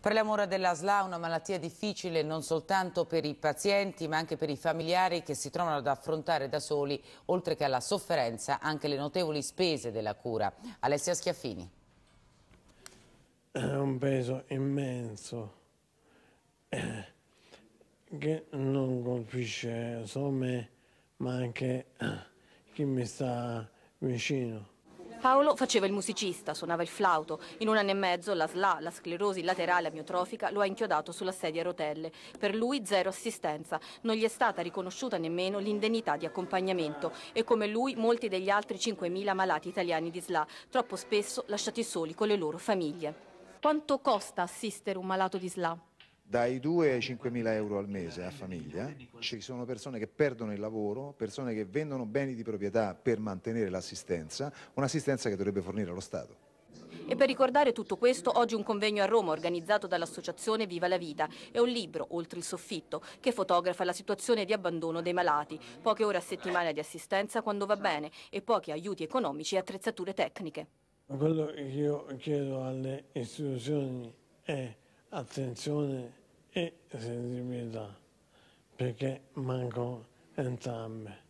Parliamo ora della SLA, una malattia difficile non soltanto per i pazienti ma anche per i familiari che si trovano ad affrontare da soli, oltre che alla sofferenza, anche le notevoli spese della cura. Alessia Schiaffini. È un peso immenso eh, che non colpisce solo me ma anche chi mi sta vicino. Paolo faceva il musicista, suonava il flauto. In un anno e mezzo la SLA, la sclerosi laterale amiotrofica, lo ha inchiodato sulla sedia a rotelle. Per lui zero assistenza. Non gli è stata riconosciuta nemmeno l'indennità di accompagnamento e come lui molti degli altri 5.000 malati italiani di SLA, troppo spesso lasciati soli con le loro famiglie. Quanto costa assistere un malato di SLA? dai 2 ai 5 mila euro al mese a famiglia, ci sono persone che perdono il lavoro, persone che vendono beni di proprietà per mantenere l'assistenza, un'assistenza che dovrebbe fornire lo Stato. E per ricordare tutto questo, oggi un convegno a Roma organizzato dall'associazione Viva la Vita e un libro, Oltre il soffitto, che fotografa la situazione di abbandono dei malati, poche ore a settimana di assistenza quando va bene e pochi aiuti economici e attrezzature tecniche. Quello che io chiedo alle istituzioni è attenzione e sensibilità, perché manco entrambe.